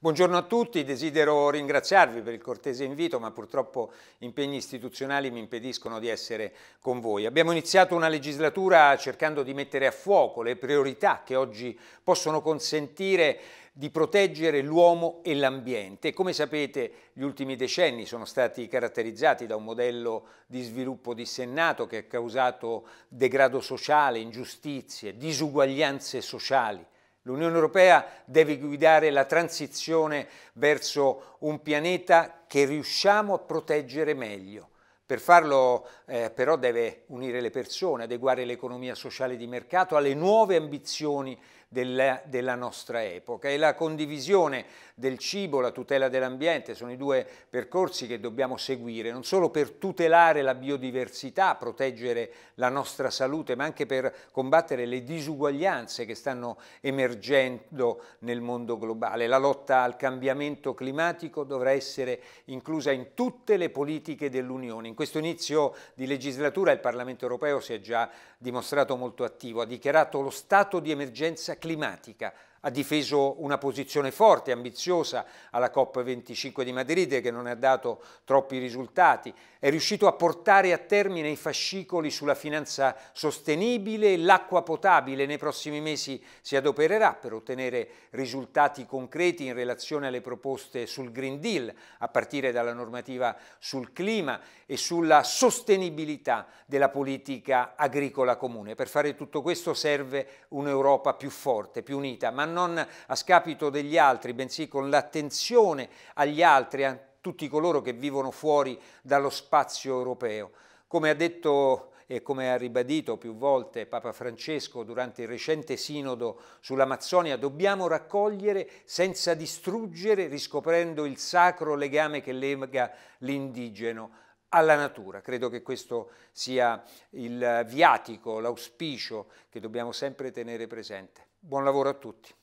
Buongiorno a tutti, desidero ringraziarvi per il cortese invito, ma purtroppo impegni istituzionali mi impediscono di essere con voi. Abbiamo iniziato una legislatura cercando di mettere a fuoco le priorità che oggi possono consentire di proteggere l'uomo e l'ambiente. Come sapete gli ultimi decenni sono stati caratterizzati da un modello di sviluppo dissennato che ha causato degrado sociale, ingiustizie, disuguaglianze sociali L'Unione Europea deve guidare la transizione verso un pianeta che riusciamo a proteggere meglio. Per farlo eh, però deve unire le persone, adeguare l'economia sociale di mercato alle nuove ambizioni della, della nostra epoca. E la condivisione del cibo, la tutela dell'ambiente sono i due percorsi che dobbiamo seguire, non solo per tutelare la biodiversità, proteggere la nostra salute, ma anche per combattere le disuguaglianze che stanno emergendo nel mondo globale. La lotta al cambiamento climatico dovrà essere inclusa in tutte le politiche dell'Unione. In questo inizio di legislatura il Parlamento europeo si è già dimostrato molto attivo, ha dichiarato lo stato di emergenza climatica ha difeso una posizione forte, ambiziosa alla COP25 di Madrid che non ha dato troppi risultati, è riuscito a portare a termine i fascicoli sulla finanza sostenibile e l'acqua potabile nei prossimi mesi si adopererà per ottenere risultati concreti in relazione alle proposte sul Green Deal, a partire dalla normativa sul clima e sulla sostenibilità della politica agricola comune. Per fare tutto questo serve un'Europa più forte, più unita, ma non non a scapito degli altri, bensì con l'attenzione agli altri, a tutti coloro che vivono fuori dallo spazio europeo. Come ha detto e come ha ribadito più volte Papa Francesco durante il recente sinodo sull'Amazzonia, dobbiamo raccogliere senza distruggere, riscoprendo il sacro legame che lega l'indigeno alla natura. Credo che questo sia il viatico, l'auspicio che dobbiamo sempre tenere presente. Buon lavoro a tutti.